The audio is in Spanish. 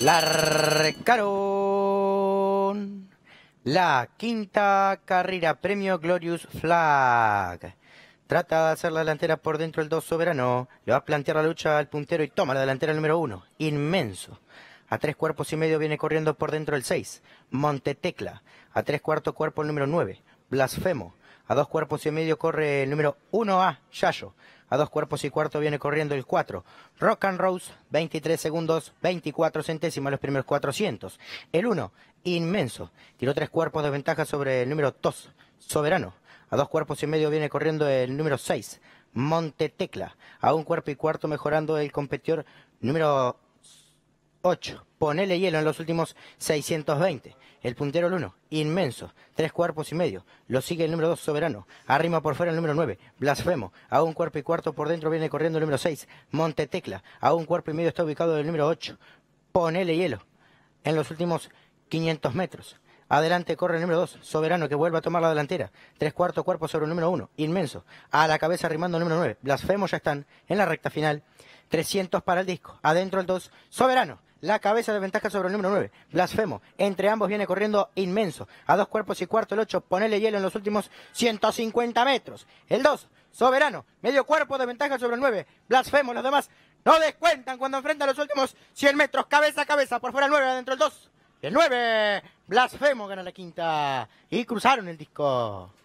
La La quinta carrera, premio Glorious Flag. Trata de hacer la delantera por dentro el 2 soberano. Le va a plantear la lucha al puntero y toma la delantera el número 1. Inmenso. A tres cuerpos y medio viene corriendo por dentro el 6. Montetecla. A tres cuartos cuerpo el número 9. Blasfemo. A dos cuerpos y medio corre el número 1A, Yayo. A dos cuerpos y cuarto viene corriendo el 4. Rock and Rose, 23 segundos, 24 centésimas los primeros 400. El 1, inmenso. Tiró tres cuerpos de ventaja sobre el número 2, Soberano. A dos cuerpos y medio viene corriendo el número 6, Monte Tecla. A un cuerpo y cuarto mejorando el competidor número 8. Ponele hielo en los últimos 620. El puntero el 1, inmenso, tres cuerpos y medio. Lo sigue el número 2, soberano. Arrima por fuera el número 9, blasfemo. A un cuerpo y cuarto por dentro viene corriendo el número 6, Montetecla. A un cuerpo y medio está ubicado el número 8. Ponele hielo en los últimos 500 metros. Adelante corre el número 2, Soberano, que vuelve a tomar la delantera. Tres cuartos cuerpos sobre el número 1, inmenso. A la cabeza arrimando el número 9. Blasfemo ya están en la recta final. 300 para el disco. Adentro el 2, Soberano la cabeza de ventaja sobre el número 9. Blasfemo. Entre ambos viene corriendo inmenso. A dos cuerpos y cuarto el 8. Ponele hielo en los últimos 150 metros. El 2. Soberano. Medio cuerpo de ventaja sobre el 9. Blasfemo. Los demás no descuentan cuando enfrentan los últimos 100 metros. Cabeza a cabeza. Por fuera el 9. Adentro el 2. El 9. Blasfemo gana la quinta. Y cruzaron el disco.